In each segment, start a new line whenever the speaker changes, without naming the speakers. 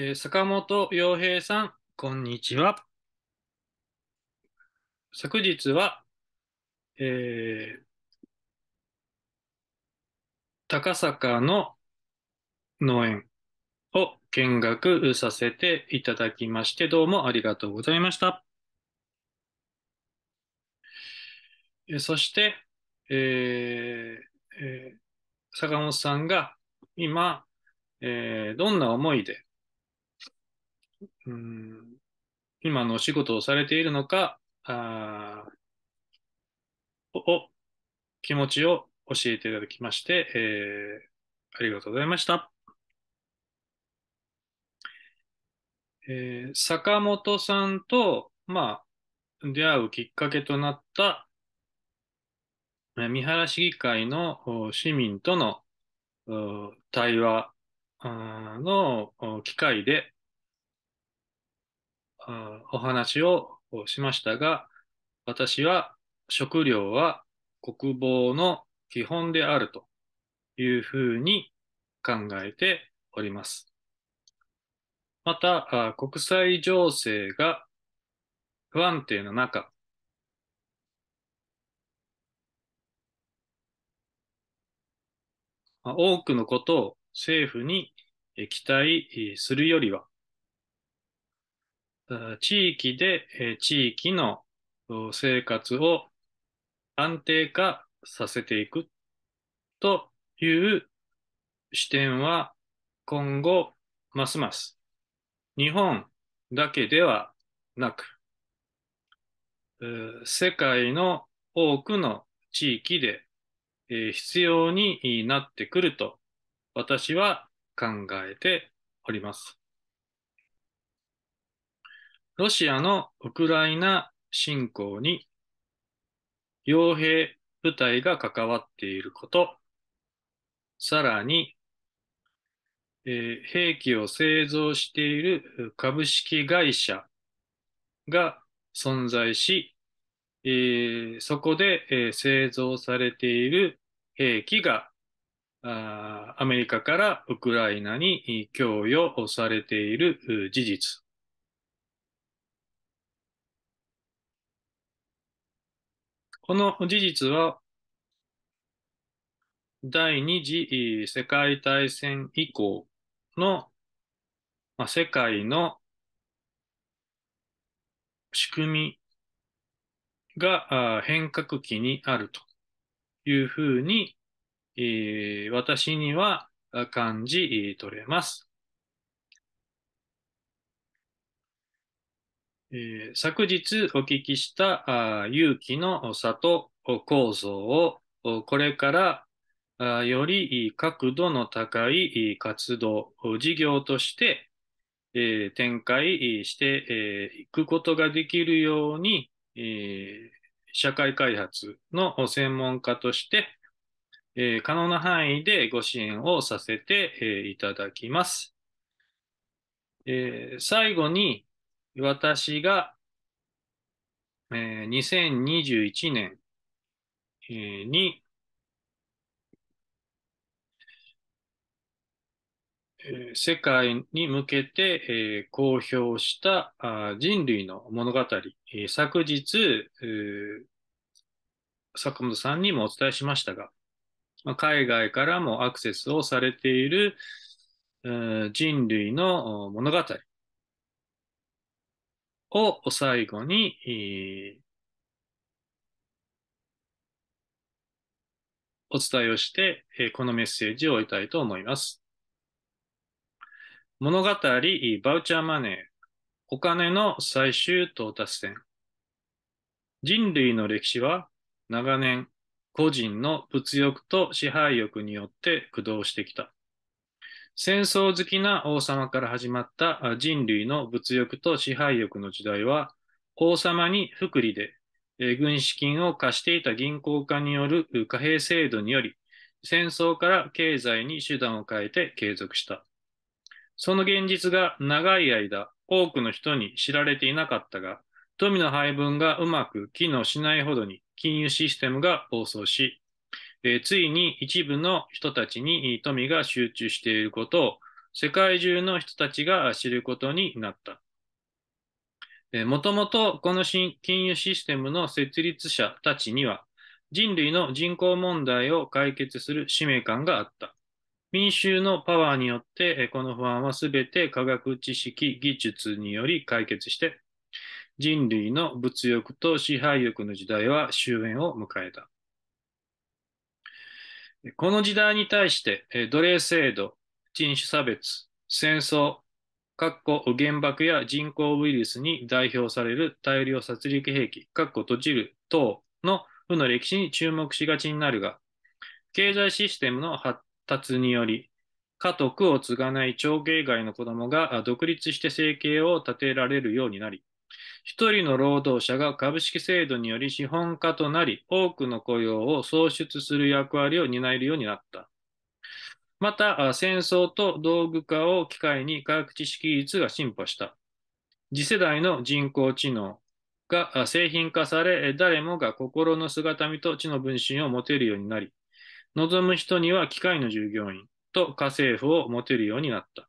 えー、坂本洋平さん、こんにちは。昨日は、えー、高坂の農園を見学させていただきまして、どうもありがとうございました。えそして、えー、えー、坂本さんが今、えー、どんな思いでうん、今のお仕事をされているのか、あお気持ちを教えていただきまして、えー、ありがとうございました。えー、坂本さんと、まあ、出会うきっかけとなった、三原市議会の市民との対話の機会で、お話をしましたが、私は食料は国防の基本であるというふうに考えております。また、国際情勢が不安定な中、多くのことを政府に期待するよりは、地域で地域の生活を安定化させていくという視点は今後ますます日本だけではなく世界の多くの地域で必要になってくると私は考えております。ロシアのウクライナ侵攻に傭兵部隊が関わっていること、さらに、えー、兵器を製造している株式会社が存在し、えー、そこで、えー、製造されている兵器がアメリカからウクライナに供与されている事実。この事実は、第二次世界大戦以降の、まあ、世界の仕組みが変革期にあるというふうに、えー、私には感じ取れます。えー、昨日お聞きしたあ勇気の里構造をこれからあより角度の高い活動、事業として、えー、展開してい、えー、くことができるように、えー、社会開発の専門家として、え可能な範囲でご支援をさせて、えいただきます。え最後に、私が、えー、2021年、えー、に、えー、世界に向けて、えー、公表したあ人類の物語、えー、昨日、坂本さんにもお伝えしましたが、海外からもアクセスをされている人類の物語、を最後に、えー、お伝えをして、えー、このメッセージを終えたいと思います。物語、バウチャーマネー、お金の最終到達点。人類の歴史は長年個人の物欲と支配欲によって駆動してきた。戦争好きな王様から始まった人類の物欲と支配欲の時代は、王様に福利で、え軍資金を貸していた銀行家による貨幣制度により、戦争から経済に手段を変えて継続した。その現実が長い間多くの人に知られていなかったが、富の配分がうまく機能しないほどに金融システムが暴走し、えー、ついに一部の人たちに富が集中していることを世界中の人たちが知ることになった。えー、もともとこの金融システムの設立者たちには人類の人口問題を解決する使命感があった。民衆のパワーによって、この不安はすべて科学知識、技術により解決して、人類の物欲と支配欲の時代は終焉を迎えた。この時代に対して、奴隷制度、人種差別、戦争、かっこ原爆や人工ウイルスに代表される大量殺戮兵器、かっこ閉じる等の負の歴史に注目しがちになるが、経済システムの発達により、家督を継がない長兄外の子供が独立して生計を立てられるようになり、一人の労働者が株式制度により資本家となり、多くの雇用を創出する役割を担えるようになった。また、戦争と道具化を機会に科学知識技術が進歩した。次世代の人工知能が製品化され、誰もが心の姿見と知の分身を持てるようになり、望む人には機械の従業員と家政婦を持てるようになった。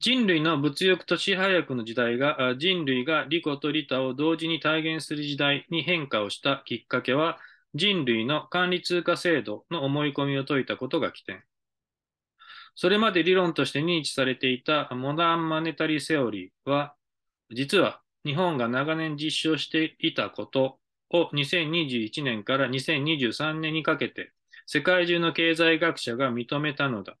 人類の物欲と支配欲の時代が、人類が利己と利他を同時に体現する時代に変化をしたきっかけは、人類の管理通貨制度の思い込みを解いたことが起点。それまで理論として認知されていたモダンマネタリーセオリーは、実は日本が長年実証していたことを2021年から2023年にかけて世界中の経済学者が認めたのだ。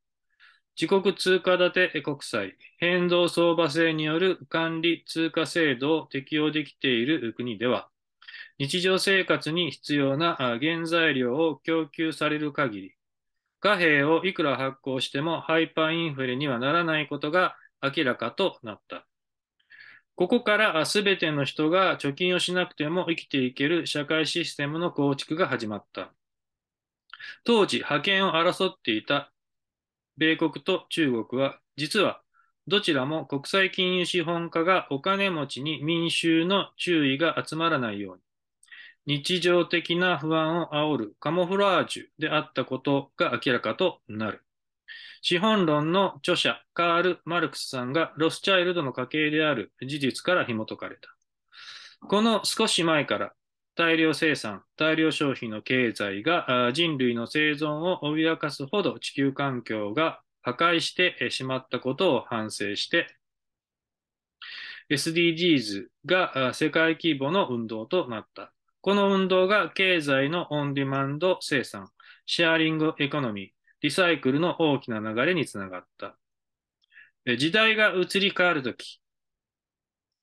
自国通貨建て国債、変動相場制による管理通貨制度を適用できている国では、日常生活に必要な原材料を供給される限り、貨幣をいくら発行してもハイパーインフレにはならないことが明らかとなった。ここから全ての人が貯金をしなくても生きていける社会システムの構築が始まった。当時、覇権を争っていた米国と中国は実はどちらも国際金融資本家がお金持ちに民衆の注意が集まらないように、日常的な不安を煽るカモフラージュであったことが明らかとなる。資本論の著者カール・マルクスさんがロスチャイルドの家系である事実から紐解かれた。この少し前から大量生産、大量消費の経済が人類の生存を脅かすほど地球環境が破壊してしまったことを反省して、SDGs が世界規模の運動となった。この運動が経済のオンディマンド生産、シェアリングエコノミー、リサイクルの大きな流れにつながった。時代が移り変わるとき、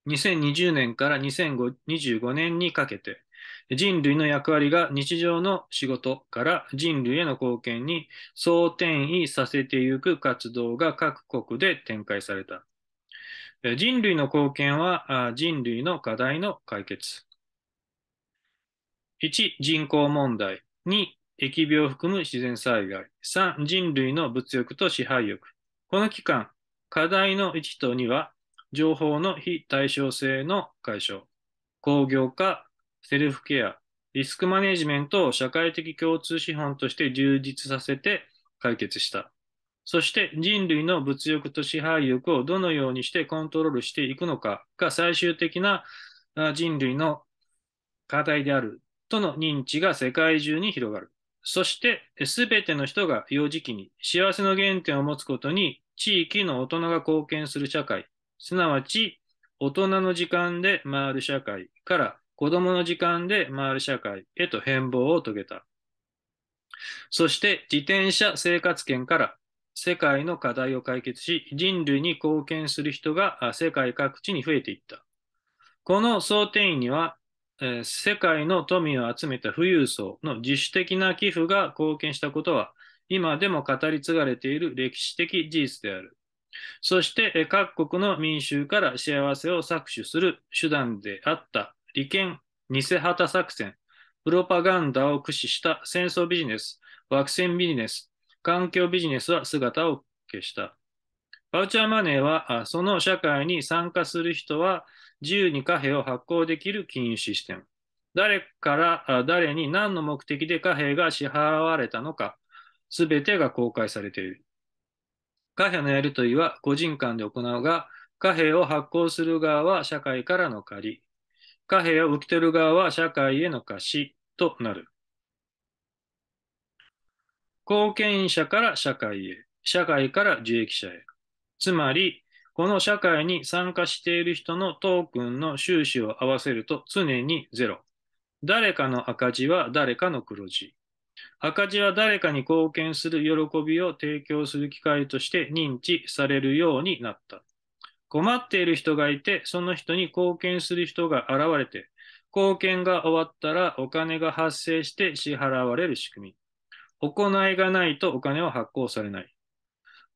2020年から2025年にかけて、人類の役割が日常の仕事から人類への貢献に総転移させてゆく活動が各国で展開された。人類の貢献は人類の課題の解決。1、人口問題。2、疫病を含む自然災害。3、人類の物欲と支配欲。この期間、課題の1と2は、情報の非対称性の解消、工業化、セルフケア、リスクマネジメントを社会的共通資本として充実させて解決した。そして人類の物欲と支配欲をどのようにしてコントロールしていくのかが最終的な人類の課題であるとの認知が世界中に広がる。そして、全ての人が幼児期に幸せの原点を持つことに地域の大人が貢献する社会、すなわち大人の時間で回る社会から子供の時間で回る社会へと変貌を遂げた。そして自転車生活圏から世界の課題を解決し、人類に貢献する人が世界各地に増えていった。この想定員には、えー、世界の富を集めた富裕層の自主的な寄付が貢献したことは、今でも語り継がれている歴史的事実である。そして、各国の民衆から幸せを搾取する手段であった利権、偽旗作戦、プロパガンダを駆使した戦争ビジネス、惑星ビジネス、環境ビジネスは姿を消した。バウチャーマネーは、その社会に参加する人は自由に貨幣を発行できる金融システム。誰から誰に何の目的で貨幣が支払われたのか、すべてが公開されている。貨幣のやり取りは個人間で行うが、貨幣を発行する側は社会からの借り、貨幣を受け取る側は社会への貸しとなる。貢献者から社会へ、社会から受益者へ。つまり、この社会に参加している人のトークンの収支を合わせると常にゼロ。誰かの赤字は誰かの黒字。赤字は誰かに貢献する喜びを提供する機会として認知されるようになった。困っている人がいて、その人に貢献する人が現れて、貢献が終わったらお金が発生して支払われる仕組み。行いがないとお金は発行されない。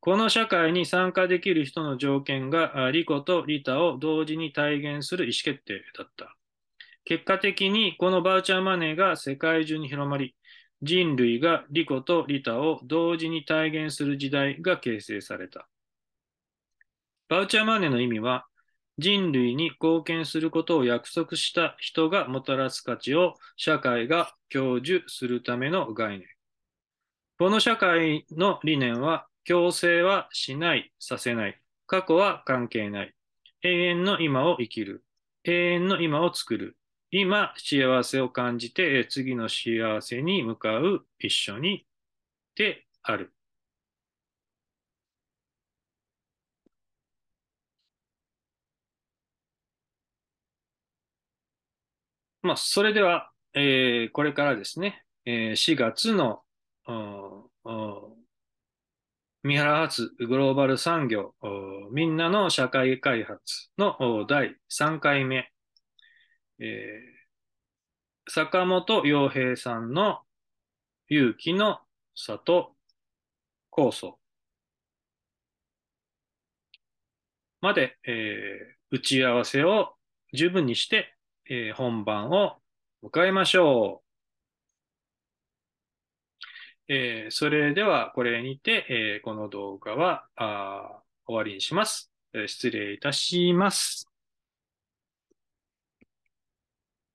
この社会に参加できる人の条件が、リコとリタを同時に体現する意思決定だった。結果的にこのバーチャーマネーが世界中に広まり、人類がリコとリタを同時に体現する時代が形成された。バウチャーマネーの意味は、人類に貢献することを約束した人がもたらす価値を社会が享受するための概念。この社会の理念は、強制はしない、させない。過去は関係ない。永遠の今を生きる。永遠の今を作る。今、幸せを感じて、次の幸せに向かう、一緒に、である。まあ、それでは、えー、これからですね、えー、4月の、三原発グローバル産業、みんなの社会開発の第3回目、えー、坂本洋平さんの勇気の里構想まで、えー、打ち合わせを十分にしてえー、本番を迎えましょう。えー、それではこれにて、えー、この動画はあ終わりにします、え失礼いたします。